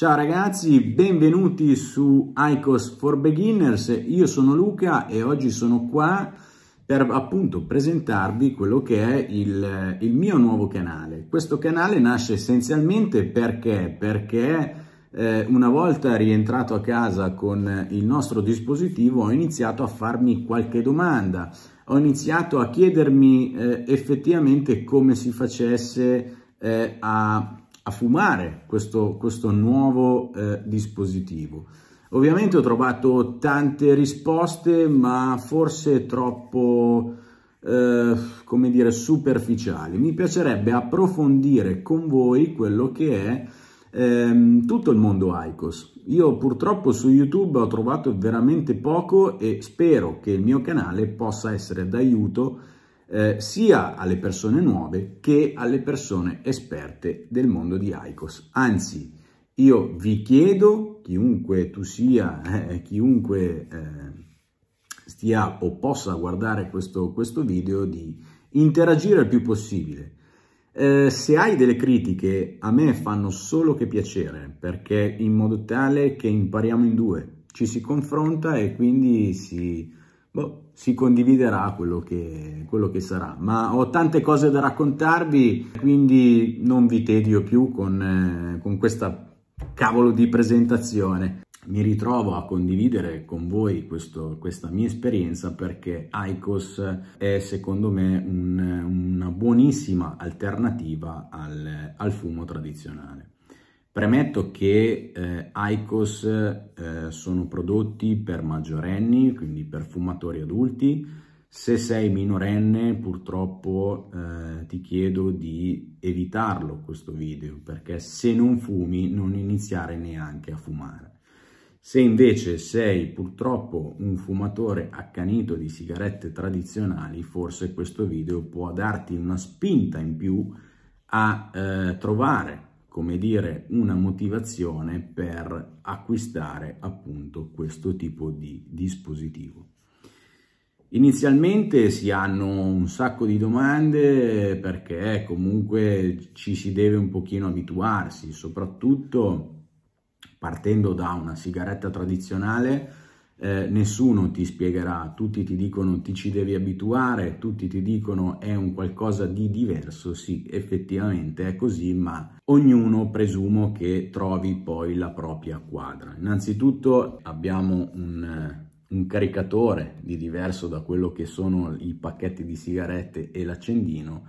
Ciao ragazzi, benvenuti su ICOS for Beginners, io sono Luca e oggi sono qua per appunto presentarvi quello che è il, il mio nuovo canale. Questo canale nasce essenzialmente perché? Perché eh, una volta rientrato a casa con il nostro dispositivo ho iniziato a farmi qualche domanda, ho iniziato a chiedermi eh, effettivamente come si facesse eh, a a fumare questo, questo nuovo eh, dispositivo. Ovviamente ho trovato tante risposte, ma forse troppo, eh, come dire, superficiali. Mi piacerebbe approfondire con voi quello che è ehm, tutto il mondo ICOS. Io purtroppo su YouTube ho trovato veramente poco e spero che il mio canale possa essere d'aiuto eh, sia alle persone nuove che alle persone esperte del mondo di ICOS. Anzi, io vi chiedo, chiunque tu sia, eh, chiunque eh, stia o possa guardare questo, questo, video, di interagire il più possibile. Eh, se hai delle critiche, a me fanno solo che piacere, perché in modo tale che impariamo in due, ci si confronta e quindi si boh, si condividerà quello che, quello che, sarà. Ma ho tante cose da raccontarvi, quindi non vi tedio più con, eh, con questa cavolo di presentazione. Mi ritrovo a condividere con voi questo, questa mia esperienza perché ICOS è secondo me un, una buonissima alternativa al, al fumo tradizionale. Premetto che eh, ICOS eh, sono prodotti per maggiorenni, quindi per fumatori adulti. Se sei minorenne purtroppo eh, ti chiedo di evitarlo questo video perché se non fumi non iniziare neanche a fumare. Se invece sei purtroppo un fumatore accanito di sigarette tradizionali forse questo video può darti una spinta in più a eh, trovare come dire, una motivazione per acquistare appunto questo tipo di dispositivo. Inizialmente si hanno un sacco di domande perché comunque ci si deve un pochino abituarsi, soprattutto partendo da una sigaretta tradizionale eh, nessuno ti spiegherà, tutti ti dicono ti ci devi abituare, tutti ti dicono è un qualcosa di diverso, sì effettivamente è così, ma ognuno presumo che trovi poi la propria quadra. Innanzitutto abbiamo un, eh, un caricatore di diverso da quello che sono i pacchetti di sigarette e l'accendino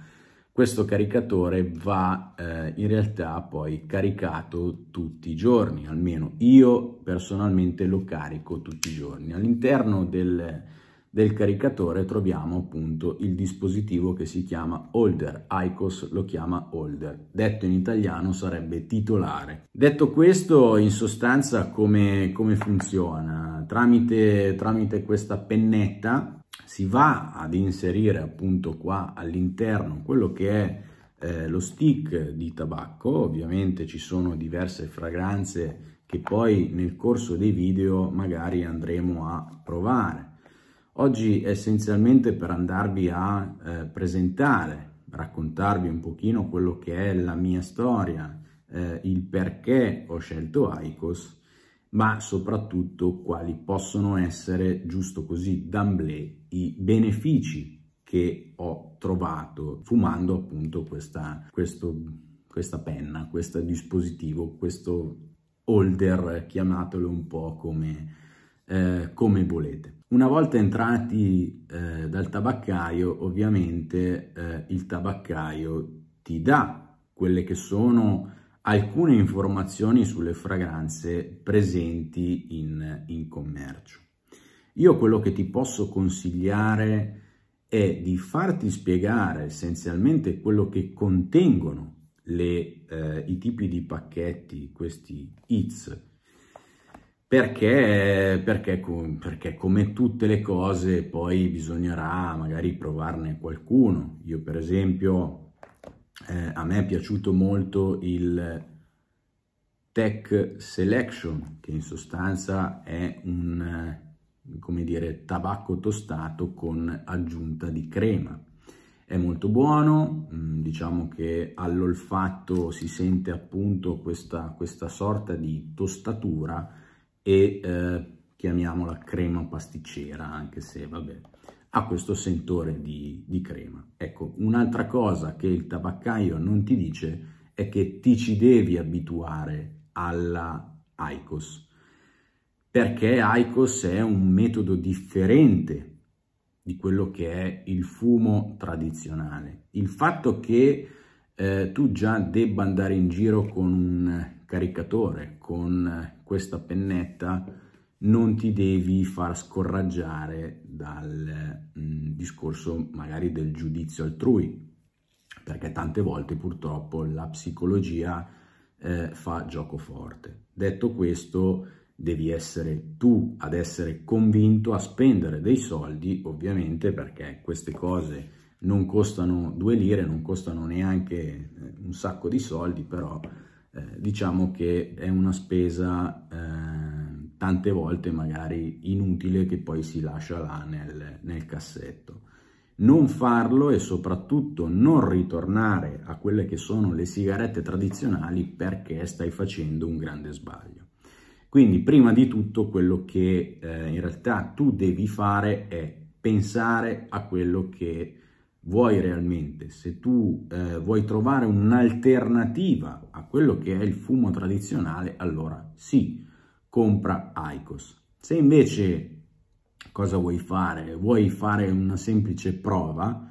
questo caricatore va eh, in realtà poi caricato tutti i giorni, almeno io personalmente lo carico tutti i giorni. All'interno del, del caricatore troviamo appunto il dispositivo che si chiama holder, ICOS lo chiama holder, detto in italiano sarebbe titolare. Detto questo in sostanza come, come funziona? Tramite, tramite questa pennetta si va ad inserire appunto qua all'interno quello che è eh, lo stick di tabacco, ovviamente ci sono diverse fragranze che poi nel corso dei video magari andremo a provare. Oggi è essenzialmente per andarvi a eh, presentare, raccontarvi un pochino quello che è la mia storia, eh, il perché ho scelto ICOS ma soprattutto quali possono essere, giusto così, d'amblè, i benefici che ho trovato fumando appunto questa, questo, questa penna, questo dispositivo, questo holder, chiamatelo un po' come, eh, come volete. Una volta entrati eh, dal tabaccaio, ovviamente eh, il tabaccaio ti dà quelle che sono alcune informazioni sulle fragranze presenti in, in commercio. Io quello che ti posso consigliare è di farti spiegare essenzialmente quello che contengono le, eh, i tipi di pacchetti, questi hits, perché, perché, perché, come tutte le cose poi bisognerà magari provarne qualcuno. Io per esempio eh, a me è piaciuto molto il tech selection, che in sostanza è un, eh, come dire, tabacco tostato con aggiunta di crema. È molto buono, mm, diciamo che all'olfatto si sente appunto questa, questa sorta di tostatura e eh, chiamiamola crema pasticcera, anche se vabbè, ha questo sentore di, di crema. Ecco, un'altra cosa che il tabaccaio non ti dice è che ti ci devi abituare alla ICOS, perché ICOS è un metodo differente di quello che è il fumo tradizionale. Il fatto che eh, tu già debba andare in giro con un caricatore, con questa pennetta, non ti devi far scoraggiare dal mh, mm, discorso magari del giudizio altrui, perché tante volte purtroppo la psicologia eh, fa gioco forte. Detto questo, devi essere tu ad essere convinto a spendere dei soldi, ovviamente, perché queste cose non costano due lire, non costano neanche eh, un sacco di soldi, però eh, diciamo che è una spesa... Eh, tante volte magari inutile che poi si lascia là nel, nel cassetto. Non farlo e soprattutto non ritornare a quelle che sono le sigarette tradizionali perché stai facendo un grande sbaglio. Quindi prima di tutto quello che eh, in realtà tu devi fare è pensare a quello che vuoi realmente. Se tu eh, vuoi trovare un'alternativa a quello che è il fumo tradizionale, allora sì, compra ICOS. Se invece cosa vuoi fare? Vuoi fare una semplice prova?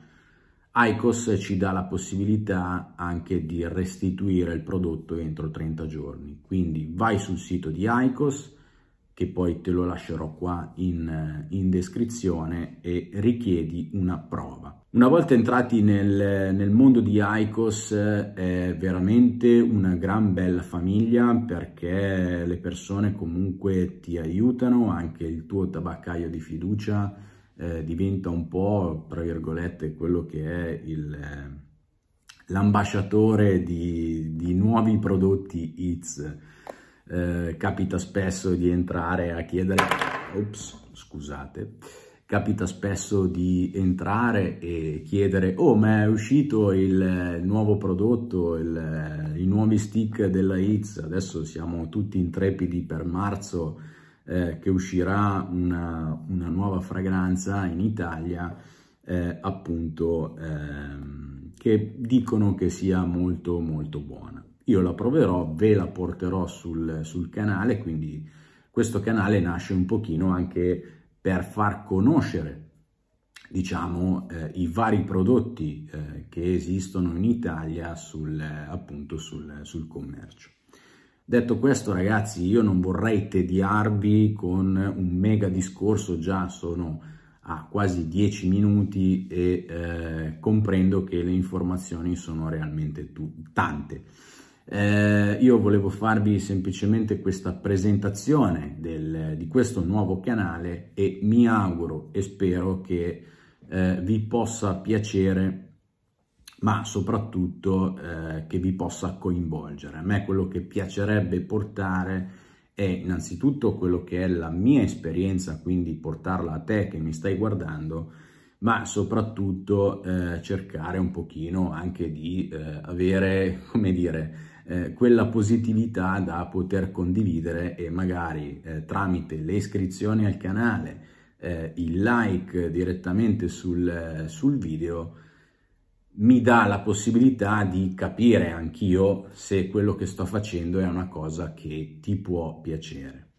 ICOS ci dà la possibilità anche di restituire il prodotto entro 30 giorni. Quindi vai sul sito di ICOS, che poi te lo lascerò qua in, in descrizione e richiedi una prova. Una volta entrati nel, nel mondo di ICOS eh, è veramente una gran bella famiglia perché le persone comunque ti aiutano, anche il tuo tabaccaio di fiducia eh, diventa un po', tra virgolette, quello che è eh, l'ambasciatore di, di, nuovi prodotti ITS eh, capita spesso di entrare a chiedere, ops, scusate, capita spesso di entrare e chiedere oh ma è uscito il eh, nuovo prodotto, il, eh, i nuovi stick della Hits adesso siamo tutti intrepidi per marzo eh, che uscirà una, una, nuova fragranza in Italia eh, appunto eh, che dicono che sia molto molto buona io la proverò, ve la porterò sul, sul canale, quindi questo canale nasce un pochino anche per far conoscere diciamo, eh, i vari prodotti eh, che esistono in Italia sul, appunto sul, sul, commercio. Detto questo ragazzi io non vorrei tediarvi con un mega discorso, già sono a quasi 10 minuti e eh, comprendo che le informazioni sono realmente tante. Eh, io volevo farvi semplicemente questa presentazione del, di questo nuovo canale e mi auguro e spero che eh, vi possa piacere ma soprattutto eh, che vi possa coinvolgere. A me quello che piacerebbe portare è innanzitutto quello che è la mia esperienza, quindi portarla a te che mi stai guardando, ma soprattutto eh, cercare un pochino anche di eh, avere, come dire, eh, quella positività da poter condividere e magari eh, tramite le iscrizioni al canale, eh, il like direttamente sul, eh, sul video, mi dà la possibilità di capire anch'io se quello che sto facendo è una cosa che ti può piacere.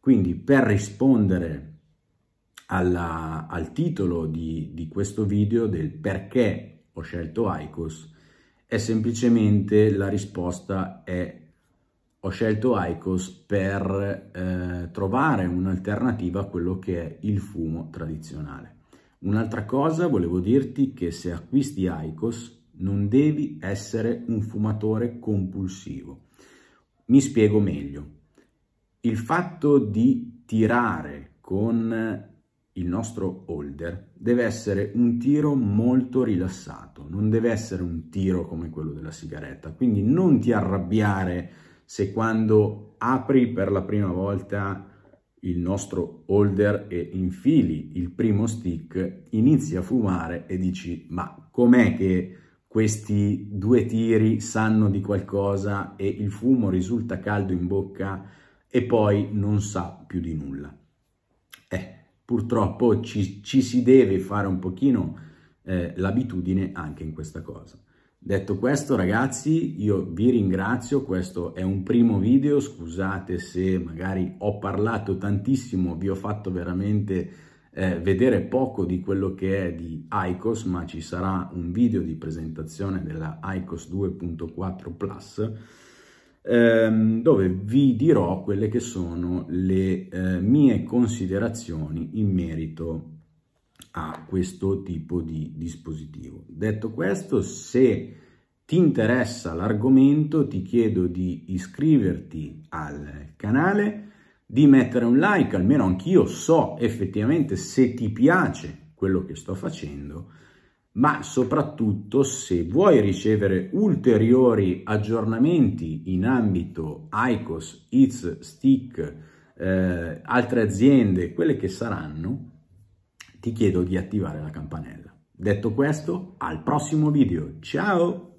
Quindi per rispondere alla, al titolo di, di questo video del perché ho scelto ICOS, è semplicemente la risposta è ho scelto ICOS per eh, trovare un'alternativa a quello che è il fumo tradizionale. Un'altra cosa volevo dirti che se acquisti ICOS non devi essere un fumatore compulsivo. Mi spiego meglio. Il fatto di tirare con il nostro holder deve essere un tiro molto rilassato, non deve essere un tiro come quello della sigaretta, quindi non ti arrabbiare se quando apri per la prima volta il nostro holder e infili il primo stick, inizi a fumare e dici ma com'è che questi due tiri sanno di qualcosa e il fumo risulta caldo in bocca e poi non sa più di nulla purtroppo ci, ci si deve fare un pochino eh, l'abitudine anche in questa cosa. Detto questo ragazzi io vi ringrazio, questo è un primo video, scusate se magari ho parlato tantissimo, vi ho fatto veramente eh, vedere poco di quello che è di ICOS, ma ci sarà un video di presentazione della ICOS 2.4 Plus ehm, dove vi dirò quelle che sono le eh, mie considerazioni in merito a questo tipo di dispositivo. Detto questo, se ti interessa l'argomento ti chiedo di iscriverti al canale, di mettere un like, almeno anch'io so effettivamente se ti piace quello che sto facendo ma soprattutto se vuoi ricevere ulteriori aggiornamenti in ambito ICOS, ITS, STIC, eh, altre aziende, quelle che saranno, ti chiedo di attivare la campanella. Detto questo, al prossimo video. Ciao!